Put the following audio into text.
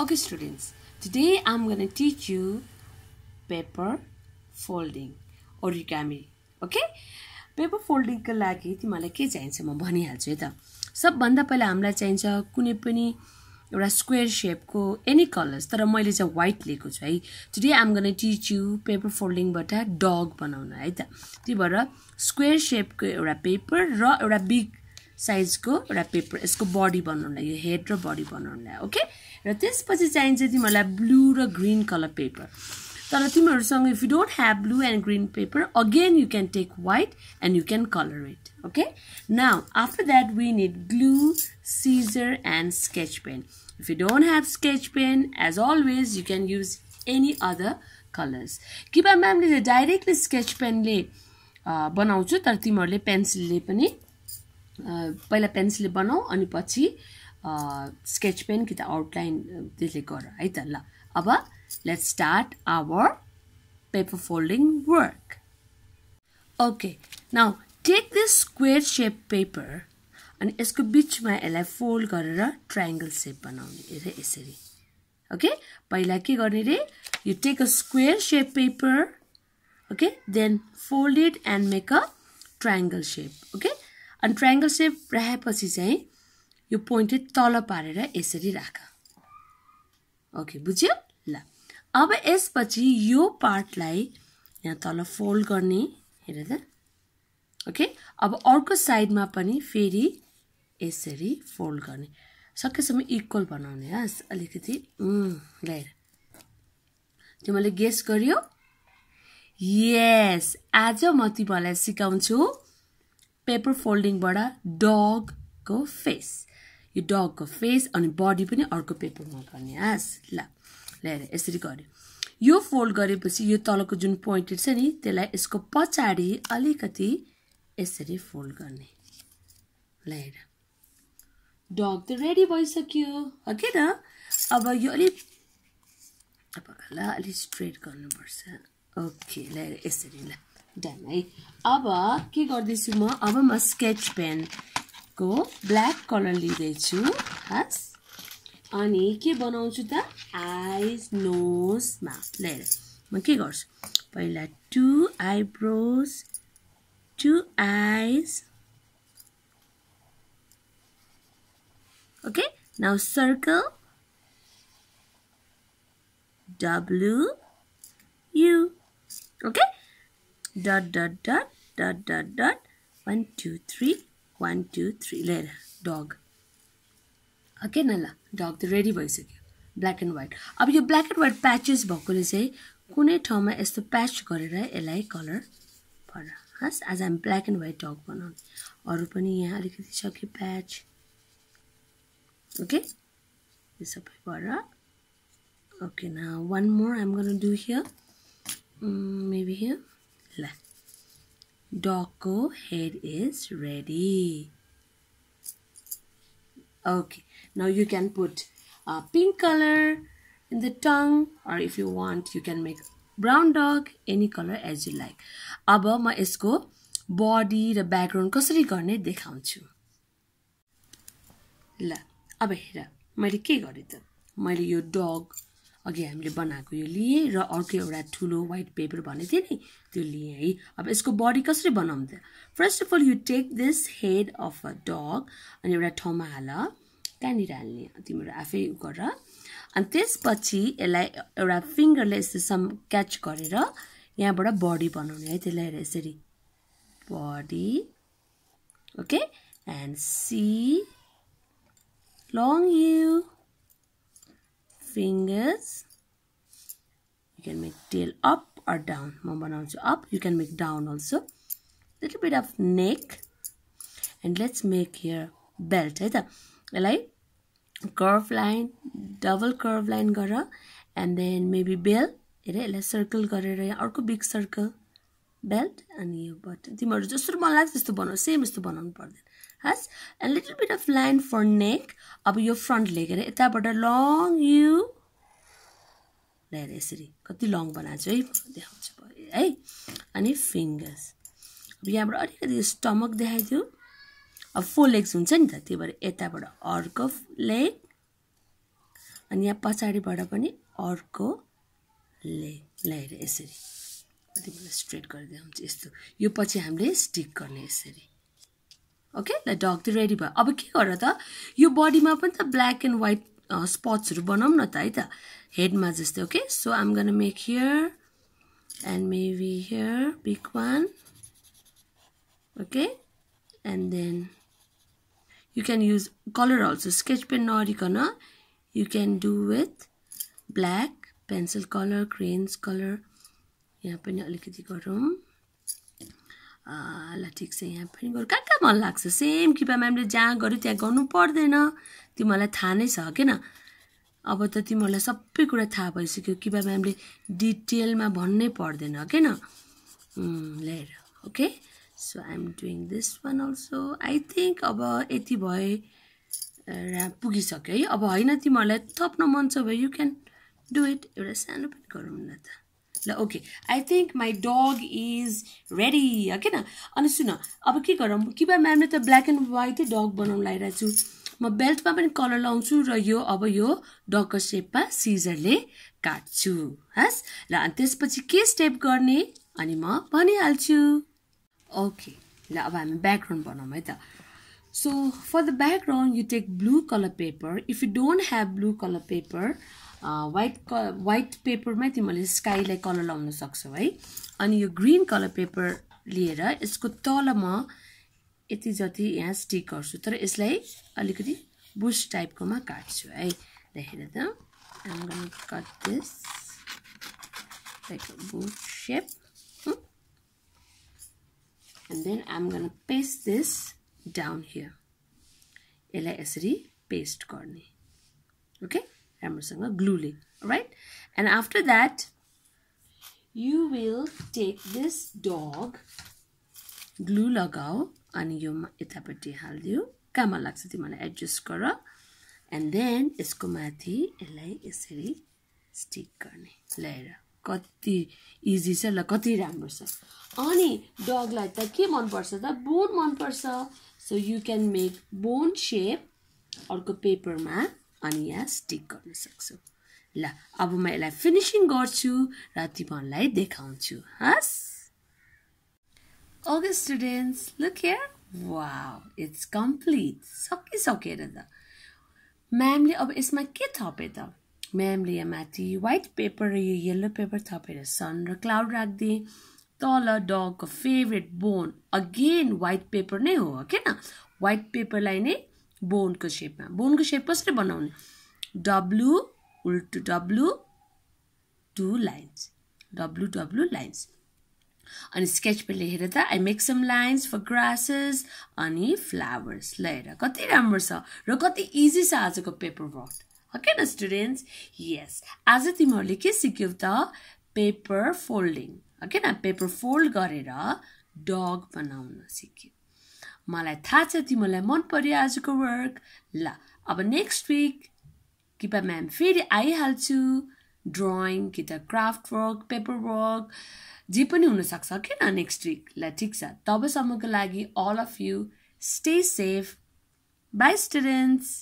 Okay students, today I'm gonna teach you paper folding origami okay paper फोल्डिङको लागि तिमीहरूलाई के चाहिन्छ म भनिहाल्छु है त सबभन्दा पहिला हामीलाई चाहिन्छ कुनै पनि एउटा स्क्वेयर सेपको एनी कलर्स तर मैले चाहिँ वाइट लिएको छु है today I'm gonna teach you paper फोल्डिङबाट डग बनाउन है त त्यही भएर स्क्वेयर सेपको एउटा पेपर र एउटा बिग साइजको एउटा पेपर यसको बडी बनाउनलाई यो हेड र बडी बनाउनलाई ओके र त्यसपछि चाहिन्छ तिमीहरूलाई ब्लू र ग्रिन कलर पेपर तर तिमीहरूसँग if you don't have blue and green paper again you can take white and you can colour it okay now after that we need glue scissor and sketch pen if you don't have sketch pen as always you can use any other colours ma'am म्यामले directly sketch पेनले बनाउँछु तर तिमीहरूले पेन्सिलले पनि पहिला पेन्सिलले बनाऊ अनि पछि स्केच पेन कि त आउटलाइन त्यसले गर है त ल अब let's start our paper folding work okay now take this square shape paper अनि यसको बिचमा यसलाई फोल्ड गरेर ट्राइङ्गल सेप बनाउने अरे यसरी ओके पहिला के गर्ने are you take a square shape paper okay then fold it and make a triangle shape okay अनि ट्राइङ्गल सेप राखेपछि चाहिँ यो पोइन्टले तल पारेर यसरी राख ओके बुझ्यो ल अब यसपछि यो पार्टलाई यहाँ तल फोल्ड गर्ने हेर त ओके अब अर्को साइडमा पनि फेरि यसरी फोल्ड गर्ने सकेसम्म इक्वल बनाउने हस् अलिकति ल्याएर त्यो मैले गेस गरियो यस आज म तिमीलाई सिकाउँछु पेपर फोल्डिङबाट डगको फेस यो डगको फेस अनि बडी पनि अर्को पेपरमा गर्ने आस ल ल्याएर यसरी गऱ्यो यो फोल्ड गरेपछि यो तलको जुन पोइन्टेड छ नि त्यसलाई यसको पछाडि अलिकति यसरी फोल्ड गर्ने ल्याएर डग त रेडी भइसक्यो हो कि त अब यो अलिक ल अलिक स्ट्रेट गर्नुपर्छ ओके ल्याएर यसरी ल डन है अब के गर्दैछु म अब म स्केच पेनको ब्ल्याक कलर लिँदैछु हस् अनि के बनाउँछु त आइज नोजमा लिएर म के गर्छु पहिला two eyebrows two eyes okay now circle W U okay dot dot dot dot dot dot one two three one two three लिएर डग ओके न ल डग त रेडी भइसक्यो ब्ल्याक एन्ड व्हाइट अब यो ब्ल्याक एन्ड व्हाइट प्याचेस भएकोले चाहिँ कुनै ठाउँमा यस्तो प्याच गरेर यसलाई कलर पर हस् आज हामी ब्ल्याक एन्ड व्हाइट डग बनाउने अरू पनि यहाँ अलिकति छ कि प्याच ओके यो सबै भएर ओके न वान मोर आइम गर्नु डु हियर मेबी हियर डगको हेड इज रेडी ओके न you can put pink colour in the tongue or if you want you can make brown dog any colour as you like अब म यसको body र background कसरी गर्ने देखाउँछु ल अब हेर मैले के गरेँ त मैले यो डग अघि हामीले बनाएको यो लिएँ र अर्को एउटा ठुलो वाइट पेपर भनेको थिएँ नि त्यो लिएँ है अब यसको बडी कसरी बनाउनु त first of all you take this head of a dog अनि एउटा ठाउँमा हाल त्यहाँनिर हाल्ने तिमीहरू आफै गर अनि त्यसपछि यसलाई एउटा फिङ्गरले यसरी सम क्याच गरेर यहाँबाट बडी बनाउने है त्यसलाई यसरी body okay and see long you fingers you can make tail up or down म बनाउँछु up you can make down also little bit of neck and let's make here belt है त यसलाई curve line double curve line गर and then maybe bell हेर यसलाई circle गरेर यहाँ अर्को बिग सर्कल बेल्ट अनि यो बटन तिमीहरू जस्तो मन लाग्छ त्यस्तो बनाऊ सेम यस्तो बनाउनु पर्दैन हस् and little bit of line for neck अब यो फ्रन्ट लेग अरे यताबाट लङ यु ल्याएर यसरी कति लङ बनाएको छु है देखाउँछु है अनि फिङ्गर्स अब यहाँबाट अलिकति स्टमक देखाइदियो अब फोर लेग्स हुन्छ नि त त्यही भएर यताबाट अर्को लेग अनि यहाँ पछाडिबाट पनि अर्को लेग ल्याएर यसरी कति मलाई स्ट्रेट गरिदियो हुन्छ यस्तो यो पछि हामीले स्टिक गर्ने यसरी ओके ल डग त रेडी भयो अब के गर त यो बडीमा पनि त ब्ल्याक एन्ड वाइट स्पट्सहरू बनाऊँ न त है त हेडमा जस्तै okay so I'm gonna make here and maybe here big one okay and then you can use colour also sketch pen नरिकन you can do with black pencil colour crayons colour यहाँ पनि अलिकति गरौँ ल ठिक छ यहाँ पनि गर कहाँ कहाँ मन लाग्छ सेम कृपा म्यामले जहाँ गऱ्यो त्यहाँ गर्नु पर्दैन तिमीहरूलाई थाहा नै छ किन अब त तिमीहरूलाई सबै कुरा थाहा भइसक्यो कृपा म्यामले डिटेलमा भन्नै पर्दैन किन ल्याएर okay so I am doing this one also I think अब यति भए पुगिसक्यो है अब होइन तिमीहरूलाई थप्न मन छ भयो यु क्यान डु इट एउटा सानो पनि गरौँ न त ल okay I think my dog is ready होइन अनि सुन अब के गरौँ भए म्यामले त ब्ल्याक एन्ड वाइटै डग बनाउनु लगाइरहेको छु म बेल्टमा पनि कलर लाउँछु र यो अब यो डगको सेपमा सिजरले काट्छु हस् ल अनि त्यसपछि के स्टेप गर्ने अनि म भनिहाल्छु ओके ल अब हामी ब्याकग्राउन्ड बनाउँ है त so for the background you take blue colour paper if you don't have blue colour paper white क वाइट पेपरमै तिमीहरूले स्काईलाई कलर लाउन सक्छौ है अनि यो ग्रिन कलर पेपर लिएर यसको तल म यति जति यहाँ स्टिक गर्छु तर यसलाई अलिकति बुस टाइपकोमा काट्छु है देखेर त कट दिस बुस सेप एन्ड देन आम गर्न पेस्ट दिस डाउन हियर यसलाई यसरी पेस्ट गर्ने ओके राम्रोसँग ग्लुले right and after that you will take this dog glue लगाऊ अनि यो यतापट्टि हालिदियो कहाँमा लाग्छ तिमीलाई एडजस्ट गर एन्ड देन यसको माथि यसलाई यसरी स्टिक गर्ने ल्याएर कति इजी छ ल कति राम्रो छ अनि डगलाई त के मनपर्छ त बोन मनपर्छ so you can make bone shape अर्को पेपरमा अनि यहाँ स्टिक गर्न सक्छु ल अब म यसलाई फिनिसिङ गर्छु र तिमीहरूलाई देखाउँछु हस् okay students look here wow it's complete सकिसकेर त म्यामले अब यसमा के थपे त म्यामले यहाँ माथि वाइट पेपर र यो येल्लो पेपर थपेर सन र क्लाउड राखिदिए तल डगको favourite bone again white paper नै हो किन वाइट पेपरलाई नै बोनको सेपमा बोनको सेप कसरी बनाउने डब्लु उल्टो W two lines W W lines अनि स्केच स्केचमा लेखेर त I make some lines for grasses अनि फ्लावर्स ल्याएर कति राम्रो छ र कति इजी छ आजको पेपर वर्क ओके न स्टुडेन्ट्स यस आज तिमीहरूले के सिक्यौ त पेपर फोल्डिङ ओके न पेपर फोल्ड गरेर डग बनाउन सिक्यौ मलाई थाहा छ तिमीलाई मन पऱ्यो आजको वर्क ल अब नेक्स्ट विक किपा म्याम फेरि आइहाल्छु ड्रइङ कि त क्राफ्ट वर्क पेपर वर्क जे पनि हुनसक्छ किन नेक्स्ट विक ल ठिक छ तबसम्मको लागि all of you stay safe bye students